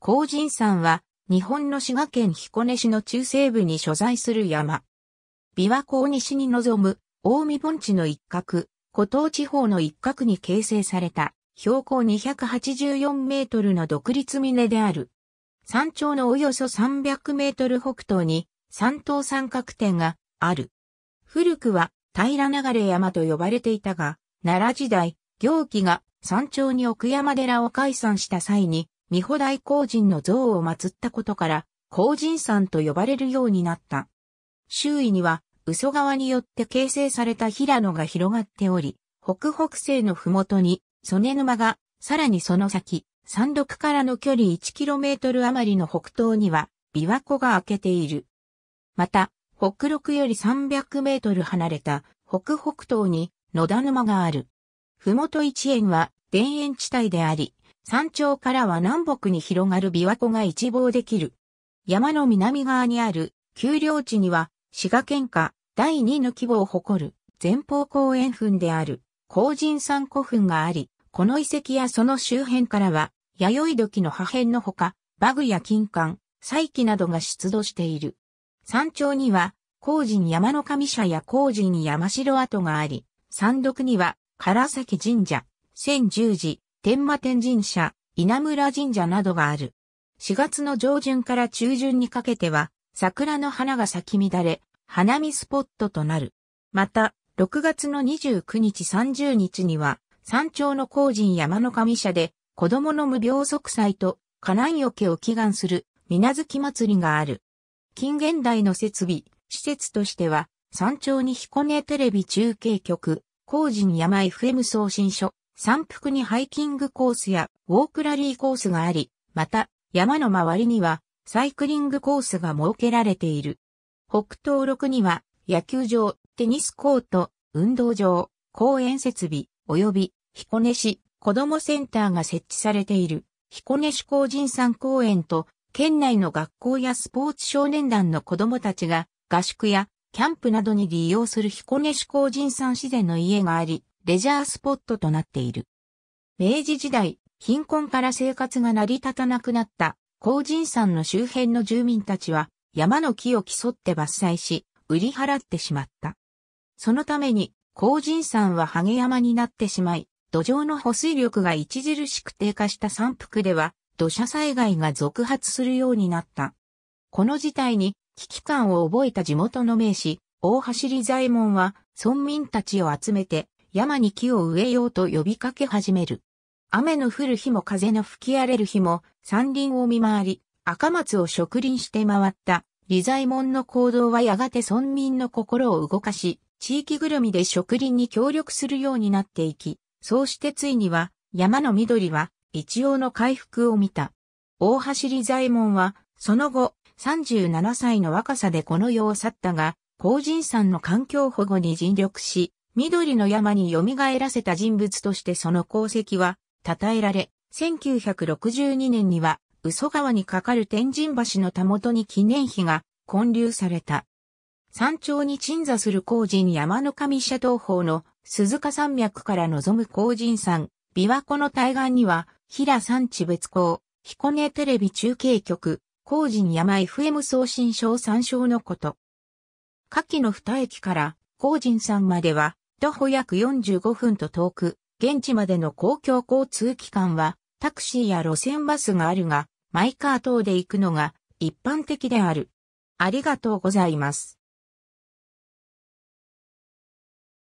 高人山は、日本の滋賀県彦根市の中西部に所在する山。琵琶湖を西に臨む、大見盆地の一角、古東地方の一角に形成された、標高284メートルの独立峰である。山頂のおよそ300メートル北東に、山東三角点がある。古くは、平流山と呼ばれていたが、奈良時代、行基が山頂に奥山寺を解散した際に、三保大公人の像を祀ったことから、公人山と呼ばれるようになった。周囲には、嘘川によって形成された平野が広がっており、北北西のふもとに、曽根沼が、さらにその先、山麓からの距離 1km 余りの北東には、琵琶湖が開けている。また、北陸より300メートル離れた北北東に野田沼がある。ふもと一円は田園地帯であり、山頂からは南北に広がる琵琶湖が一望できる。山の南側にある丘陵地には、滋賀県下第2の規模を誇る前方公園墳である高人山古墳があり、この遺跡やその周辺からは、弥生時の破片のほか、バグや金管、祭器などが出土している。山頂には、高人山の神社や高人山城跡があり、山麓には、唐崎神社、千十字、天馬天神社、稲村神社などがある。4月の上旬から中旬にかけては、桜の花が咲き乱れ、花見スポットとなる。また、6月の29日30日には、山頂の工人山の神社で、子供の無病息災と、家内よけを祈願する、水月祭りがある。近現代の設備、施設としては、山頂に彦根テレビ中継局、工人山 FM 送信所、山腹にハイキングコースやウォークラリーコースがあり、また山の周りにはサイクリングコースが設けられている。北東六には野球場、テニスコート、運動場、公園設備、及び彦根市子どもセンターが設置されている彦根市工人山公園と県内の学校やスポーツ少年団の子どもたちが合宿やキャンプなどに利用する彦根市工人山自然の家があり、レジャースポットとなっている。明治時代、貧困から生活が成り立たなくなった高人山の周辺の住民たちは山の木を競って伐採し、売り払ってしまった。そのために高人山はハゲ山になってしまい、土壌の保水力が著しく低下した山腹では土砂災害が続発するようになった。この事態に危機感を覚えた地元の名士、大橋利左衛門は村民たちを集めて山に木を植えようと呼びかけ始める。雨の降る日も風の吹き荒れる日も山林を見回り、赤松を植林して回った理財門の行動はやがて村民の心を動かし、地域ぐるみで植林に協力するようになっていき、そうしてついには山の緑は一応の回復を見た。大橋理財門はその後37歳の若さでこの世を去ったが、高人さんの環境保護に尽力し、緑の山に蘇らせた人物としてその功績は、称えられ、1962年には、嘘川に架かる天神橋のたもとに記念碑が建立された。山頂に鎮座する高人山の上社東方の鈴鹿山脈から望む高人山、琵琶湖の対岸には、平山地別港、彦根テレビ中継局、高人山 FM 送信賞参照のこと。下記の二駅から、高人山までは、徒歩約45分と遠く、現地までの公共交通機関は、タクシーや路線バスがあるが、マイカー等で行くのが一般的である。ありがとうございます。